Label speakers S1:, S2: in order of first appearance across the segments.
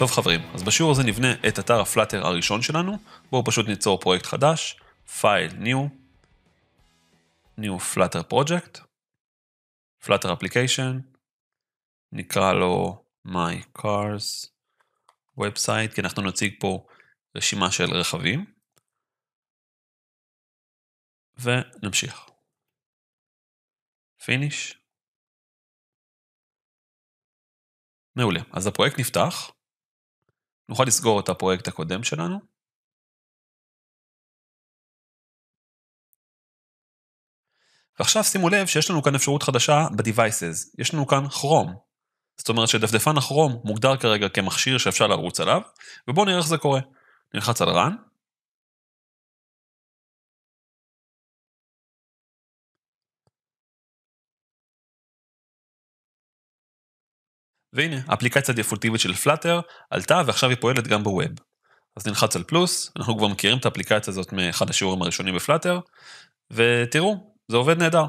S1: טוב חברים, אז בשיעור הזה נבנה את אתר הפלאטר הראשון שלנו, בואו פשוט ניצור פרויקט חדש, File New, New Flutter Project, Flutter Application, נקרא לו My Cars Website, כי אנחנו נציג פה רשימה של רכבים, ונמשיך.
S2: Finish. מעולה, אז הפרויקט נפתח. נוכל לסגור את הפרויקט הקודם שלנו.
S1: ועכשיו שימו לב שיש לנו כאן אפשרות חדשה ב-Devices, יש לנו כאן כרום. זאת אומרת שדפדפן הכרום מוגדר כרגע כמכשיר שאפשר לרוץ עליו, ובואו נראה איך זה קורה.
S2: נלחץ על run,
S1: והנה, האפליקציה הדפולטיבית של פלאטר עלתה ועכשיו היא פועלת גם בווב. אז נלחץ על פלוס, אנחנו כבר מכירים את האפליקציה הזאת מאחד השיעורים הראשונים בפלאטר, ותראו, זה עובד נהדר.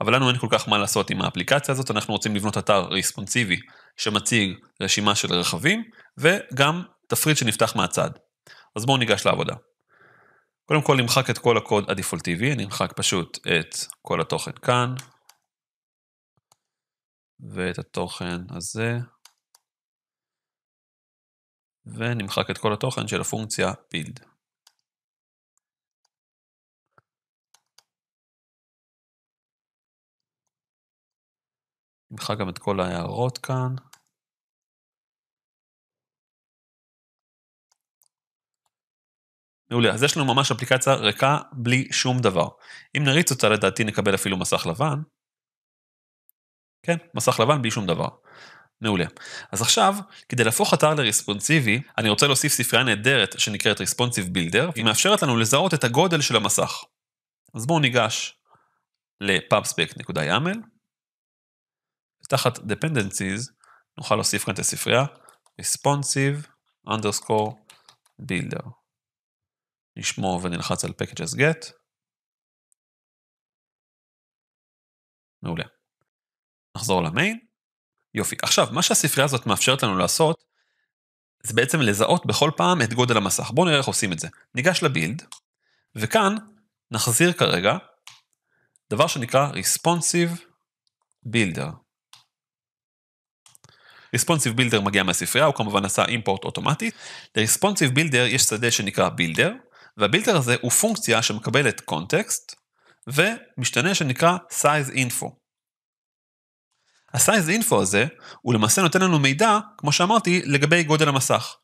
S1: אבל לנו אין כל כך מה לעשות עם האפליקציה הזאת, אנחנו רוצים לבנות אתר ריספונסיבי שמציג רשימה של רכבים, וגם תפריט שנפתח מהצד. אז בואו ניגש לעבודה. קודם כל נמחק את כל הקוד הדפולטיבי, נמחק פשוט את כל התוכן כאן, ואת התוכן הזה, ונמחק את כל התוכן של
S2: הפונקציה build. נמחק גם את כל ההערות כאן.
S1: מעולה, אז יש לנו ממש אפליקציה ריקה בלי שום דבר. אם נריץ אותה לדעתי נקבל אפילו מסך לבן. כן, מסך לבן בלי שום דבר. מעולה. אז עכשיו, כדי להפוך אתר לרספונסיבי, אני רוצה להוסיף ספרייה נהדרת שנקראת Responsive Builder, היא מאפשרת לנו לזהות את הגודל של המסך. אז בואו ניגש ל-pubspec.yaml, תחת Dependencies נוכל להוסיף כאן את הספרייה Responsive underscore builder. נשמור ונלחץ על packages get. מעולה. נחזור למיין, יופי. עכשיו, מה שהספרייה הזאת מאפשרת לנו לעשות, זה בעצם לזהות בכל פעם את גודל המסך. בואו נראה איך עושים את זה. ניגש לבילד, וכאן נחזיר כרגע דבר שנקרא Responsive Builder. Responsive Builder מגיע מהספרייה, הוא כמובן עשה אימפורט אוטומטי. ל-Responsive Builder יש שדה שנקרא Builder, והבילדר הזה הוא פונקציה שמקבלת קונטקסט, ומשתנה שנקרא Size Info. ה-size info הזה, הוא למעשה נותן לנו מידע, כמו שאמרתי, לגבי גודל המסך.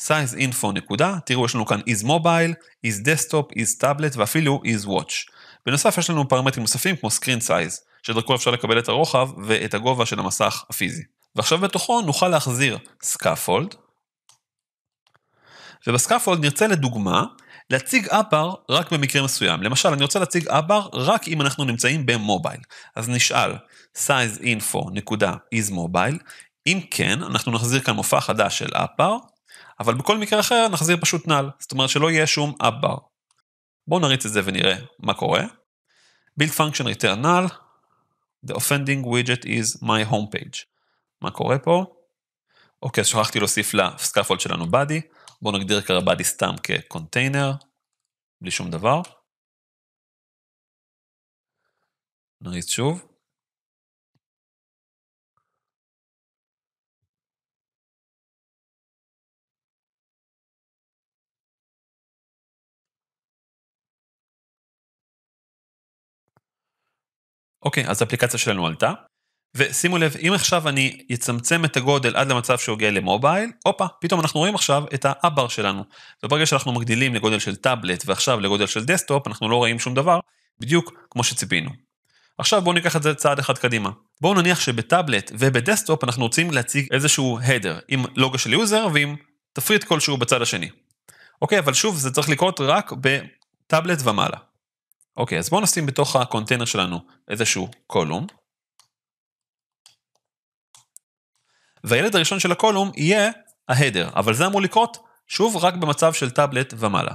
S1: size info נקודה, תראו יש לנו כאן is mobile, is desktop, is tablet ואפילו is watch. בנוסף יש לנו פרמטרים נוספים כמו screen size, שדרכו אפשר לקבל את הרוחב ואת הגובה של המסך הפיזי. ועכשיו בתוכו נוכל להחזיר scaffold, ובסקאפולד נרצה לדוגמה להציג אפר רק במקרה מסוים. למשל, אני רוצה להציג אפר רק אם אנחנו נמצאים במובייל. אז נשאל sizeinfo.ismobile, אם כן, אנחנו נחזיר כאן מופע חדש של אפר, אבל בכל מקרה אחר נחזיר פשוט נעל, זאת אומרת שלא יהיה שום אפר. בואו נריץ את זה ונראה מה קורה. build function return null, the offending widget is my home page. מה קורה פה? אוקיי, אז שכחתי להוסיף לסקאפולד שלנו body. בואו נגדיר קרבדי סתם כקונטיינר, בלי שום דבר.
S2: נריץ שוב.
S1: אוקיי, אז האפליקציה שלנו עלתה. ושימו לב, אם עכשיו אני אצמצם את הגודל עד למצב שהוא הגיע למובייל, הופה, פתאום אנחנו רואים עכשיו את האבר שלנו. וברגע שאנחנו מגדילים לגודל של טאבלט ועכשיו לגודל של דסטופ, אנחנו לא רואים שום דבר, בדיוק כמו שציפינו. עכשיו בואו ניקח את זה צעד אחד קדימה. בואו נניח שבטאבלט ובדסטופ אנחנו רוצים להציג איזשהו הדר, עם לוגו של יוזר ועם תפריט כלשהו בצד השני. אוקיי, אבל שוב, זה צריך לקרות רק בטאבלט ומעלה. אוקיי, אז בואו נשים בתוך הקונטיינר שלנו איזשהו קולום. והילד הראשון של הקולום יהיה ההדר, אבל זה אמור לקרות שוב רק במצב של טאבלט ומעלה.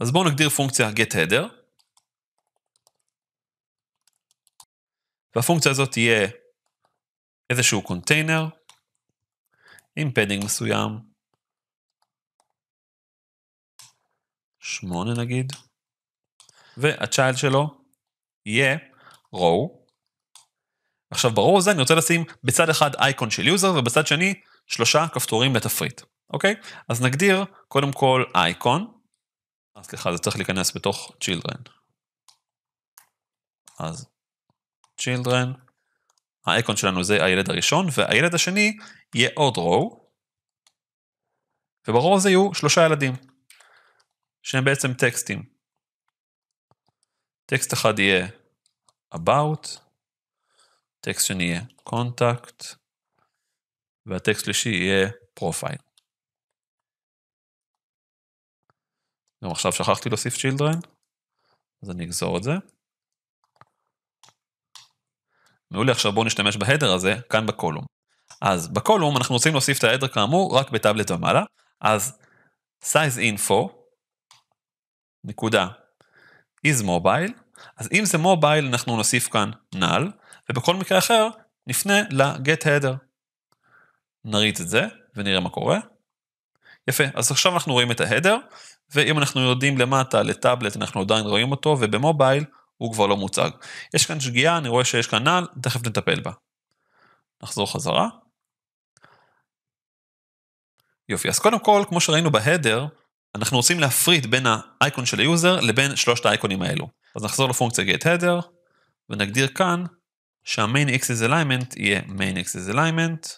S1: אז בואו נגדיר פונקציה getHeader, והפונקציה הזאת תהיה איזשהו קונטיינר עם פדינג מסוים, שמונה נגיד, והצ'יילד שלו יהיה row, עכשיו ברור זה, אני רוצה לשים בצד אחד אייקון של יוזר ובצד שני שלושה כפתורים לתפריט, אוקיי? אז נגדיר קודם כל אייקון, אז אה, סליחה, זה צריך להיכנס בתוך children. אז children, האייקון שלנו זה הילד הראשון, והילד השני יהיה עוד row, וברור זה יהיו שלושה ילדים, שהם בעצם טקסטים. טקסט אחד יהיה about, טקסט שני יהיה קונטקט, והטקסט שלישי יהיה פרופייל. גם עכשיו שכחתי להוסיף children, אז אני אגזור את זה. מעולה, עכשיו בואו נשתמש בהדר הזה כאן בקולום. אז בקולום אנחנו רוצים להוסיף את ההדר כאמור רק בטאבלט ומעלה, אז size info, נקודה, is mobile, אז אם זה mobile אנחנו נוסיף כאן null, ובכל מקרה אחר נפנה ל-get header. נריץ את זה ונראה מה קורה. יפה, אז עכשיו אנחנו רואים את ההדר, ואם אנחנו יורדים למטה לטאבלט אנחנו עדיין רואים אותו, ובמובייל הוא כבר לא מוצג. יש כאן שגיאה, אני רואה שיש כאן נעל, תכף נטפל בה. נחזור חזרה. יופי, אז קודם כל, כמו שראינו בהדר, אנחנו רוצים להפריד בין האייקון של היוזר לבין שלושת האייקונים האלו. אז נחזור לפונקציה get header, ונגדיר כאן שה-main axis alignment יהיה main axis alignment,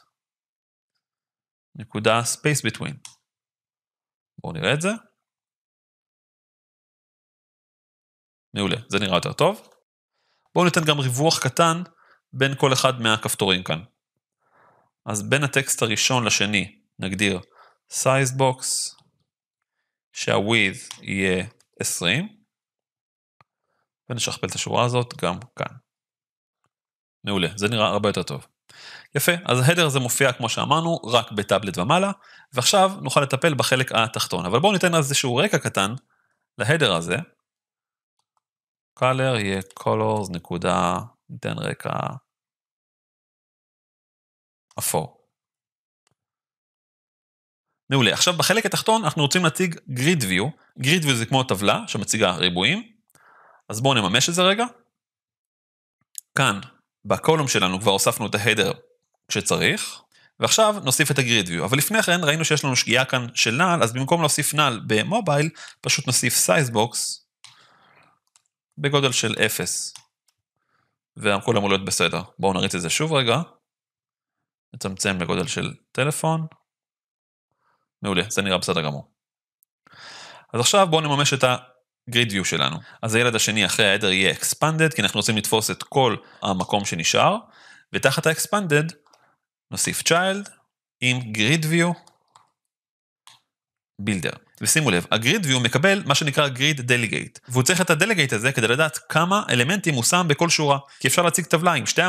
S1: נקודה space between. בואו נראה
S2: את זה. מעולה, זה נראה יותר טוב.
S1: בואו ניתן גם ריווח קטן בין כל אחד מהכפתורים כאן. אז בין הטקסט הראשון לשני נגדיר size box, שה-width יהיה 20, ונשכפל את השורה הזאת גם כאן. מעולה, זה נראה הרבה יותר טוב. יפה, אז ההדר הזה מופיע, כמו שאמרנו, רק בטאבלט ומעלה, ועכשיו נוכל לטפל בחלק התחתון. אבל בואו ניתן אז איזשהו רקע קטן להדר הזה. color יהיה colors נקודה, ניתן רקע אפור. מעולה. עכשיו בחלק התחתון אנחנו רוצים להציג grid view. grid view זה כמו טבלה שמציגה ריבועים. אז בואו נממש את זה רגע. כאן בקולום שלנו כבר הוספנו את ההדר כשצריך, ועכשיו נוסיף את הגריד ויו. אבל לפני כן ראינו שיש לנו שגיאה כאן של נעל, אז במקום להוסיף נעל במובייל, פשוט נוסיף סייזבוקס בגודל של 0. והכול אמור להיות בסדר. בואו נריץ את זה שוב רגע. נצמצם לגודל של טלפון. מעולה, זה נראה בסדר גמור. אז עכשיו בואו נממש את ה... גריד ויו שלנו. אז הילד השני אחרי העדר יהיה אקספנדד, כי אנחנו רוצים לתפוס את כל המקום שנשאר, ותחת האקספנדד נוסיף צ'יילד עם גריד ויו בילדר. ושימו לב, הגריד ויו מקבל מה שנקרא גריד דליגייט, והוא צריך את הדליגייט הזה כדי לדעת כמה אלמנטים הוא שם בכל שורה, כי אפשר להציג טבלה עם שתי...